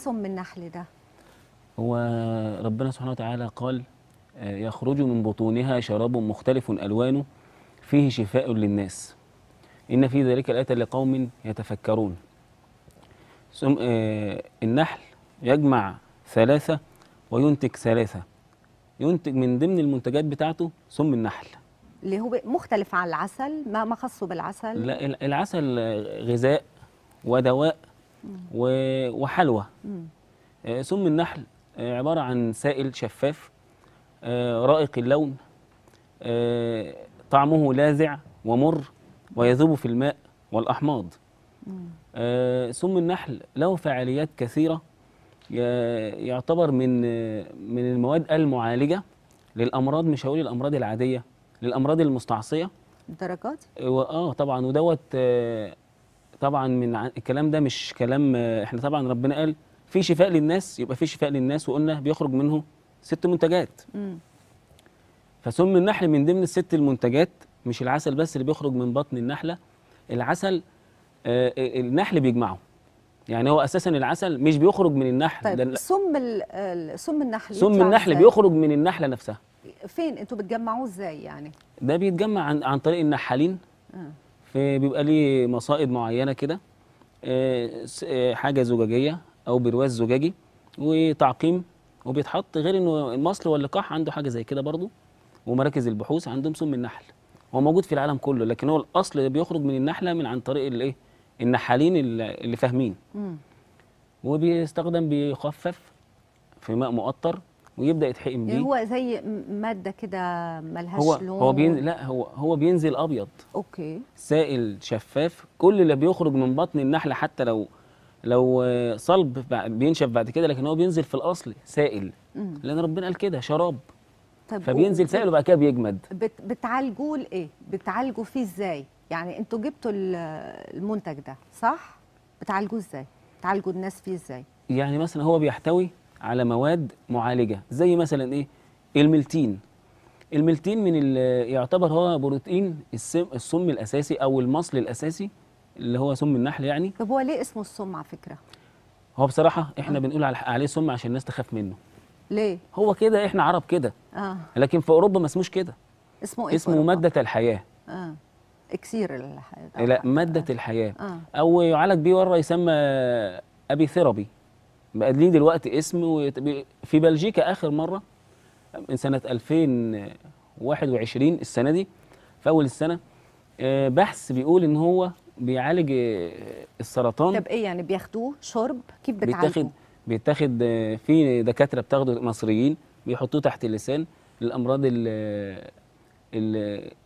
سم النحل ده هو ربنا سبحانه وتعالى قال آه، يخرج من بطونها شراب مختلف ألوانه فيه شفاء للناس إن في ذلك الآية لقوم يتفكرون سم آه، النحل يجمع ثلاثة وينتج ثلاثة ينتج من ضمن المنتجات بتاعته سم النحل اللي هو مختلف عن العسل ما ما خصه بالعسل لا العسل آه، غذاء ودواء وحلوى آه، سم النحل آه، عبارة عن سائل شفاف آه، رائق اللون طعمه لاذع ومر ويذوب في الماء والأحماض سم النحل له فعاليات كثيرة يعتبر من من المواد المعالجة للأمراض مش هقول الأمراض العادية للأمراض المستعصية درجات اه طبعا ودوت طبعا من الكلام ده مش كلام احنا طبعا ربنا قال في شفاء للناس يبقى في شفاء للناس وقلنا بيخرج منه ست منتجات فسم النحل من ضمن الست المنتجات مش العسل بس اللي بيخرج من بطن النحله العسل آه, آه، النحل بيجمعه يعني هو اساسا العسل مش بيخرج من النحل طيب ده سم سم النحل سم النحل بيخرج من النحله نفسها فين انتوا بتجمعوه ازاي يعني ده بيتجمع عن, عن طريق النحالين آه. بيبقى ليه مصائد معينه كده آه، آه، حاجه زجاجيه او برواز زجاجي وتعقيم وبيتحط غير انه المصل واللقاح عنده حاجه زي كده برضو ومراكز البحوث عندهم سم النحل هو موجود في العالم كله لكن هو الاصل بيخرج من النحله من عن طريق الايه النحالين اللي فاهمين وبيستخدم بيخفف في ماء مؤطر ويبدا يتحقن يعني بيه يعني هو زي ماده كده ملهاش هو لون هو بين لا هو هو بينزل ابيض اوكي سائل شفاف كل اللي بيخرج من بطن النحله حتى لو لو صلب بينشف بعد كده لكن هو بينزل في الاصل سائل مم. لان ربنا قال كده شراب طب فبينزل سائل وبعد كده بيجمد بت بتعالجوه لايه بتعالجوا فيه ازاي يعني انتوا جبتوا المنتج ده صح بتعالجوه ازاي بتعالجوا الناس فيه ازاي يعني مثلا هو بيحتوي على مواد معالجه زي مثلا ايه الملتين الملتين من اللي يعتبر هو بروتين السم, السم الاساسي او المصل الاساسي اللي هو سم النحل يعني طب هو ليه اسمه السم على فكره هو بصراحه احنا أه. بنقول عليه سم عشان الناس تخاف منه ليه هو كده احنا عرب كده آه. لكن في اوروبا ما اسموش كده اسمه ايه اسمه ماده الحياه اه اكسير الحياه لا ماده آه. الحياه آه. او يعالج بيه ورا يسمى ابي ثيرابي بقى ليه دلوقتي اسم في بلجيكا اخر مره من سنه 2021 السنه دي في اول السنه آه، بحث بيقول ان هو بيعالج آه، السرطان طب ايه يعني بياخدوه شرب كيف بتعالجه بيتاخد بيتاخد آه، في دكاتره بتاخده مصريين بيحطوه تحت اللسان للامراض ال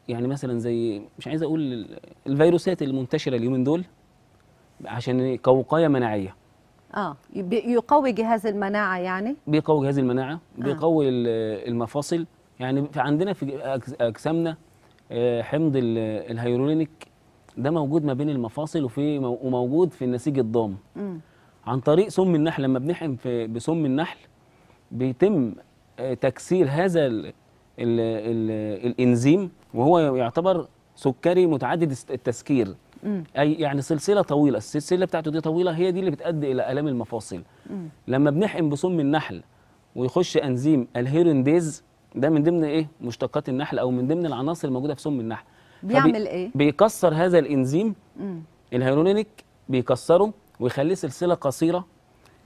يعني مثلا زي مش عايز اقول الفيروسات المنتشره اليومين دول عشان كوقايه مناعيه اه يقوي جهاز المناعه يعني بيقوي جهاز المناعه آه. بيقوي المفاصل يعني عندنا في اجسامنا آه، حمض الهيرولينيك ده موجود ما بين المفاصل وفي وموجود في النسيج الضام م. عن طريق سم النحل لما في بسم النحل بيتم آه، تكسير هذا الـ ال ال الانزيم وهو يعتبر سكري متعدد التسكير مم. اي يعني سلسله طويله السلسله بتاعته دي طويله هي دي اللي بتؤدي الى الام المفاصل مم. لما بنحقن بسم النحل ويخش انزيم الهيرونديز ده من ضمن ايه مشتقات النحل او من ضمن العناصر الموجوده في سم النحل بيعمل ايه بيكسر هذا الانزيم مم. الهيرونينيك بيكسره ويخليه سلسله قصيره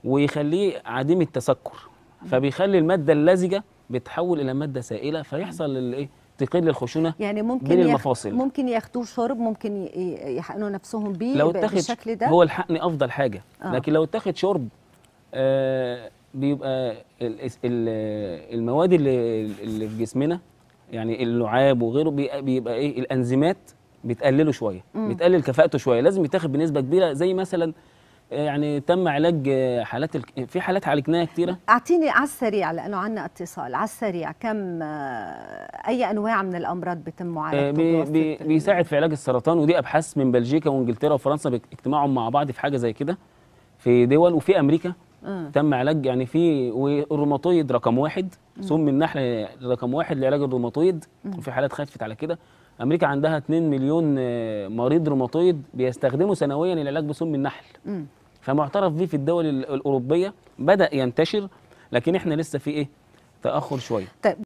ويخليه عديم التسكر فبيخلي الماده اللزجه بتحول الى ماده سائله فيحصل الايه تقل الخشونه يعني ممكن بين المفاصل ممكن ياخدوه شرب ممكن يحقنوا نفسهم بيه لو بالشكل ده هو الحقن افضل حاجه آه. لكن لو اتاخد شرب آه بيبقى المواد اللي اللي في جسمنا يعني اللعاب وغيره بيبقى ايه الانزيمات بتقلله شويه مم. بتقلل كفاءته شويه لازم يتاخد بنسبه كبيره زي مثلا يعني تم علاج حالات ال... في حالات عالجناها كثيره اعطيني على السريع لانه عندنا اتصال على السريع كم اي انواع من الامراض بيتم آه، معالجتها بي... بي... بيساعد في علاج السرطان ودي ابحاث من بلجيكا وانجلترا وفرنسا باجتماعهم مع بعض في حاجه زي كده في دول وفي امريكا أه. تم علاج يعني في والروماتويد رقم واحد سم النحل رقم واحد لعلاج الروماتويد وفي حالات خفت على كده امريكا عندها 2 مليون آه، مريض روماتويد بيستخدموا سنويا العلاج بسم النحل فمعترف به في الدول الأوروبية بدأ ينتشر لكن احنا لسه في ايه تأخر شوية طيب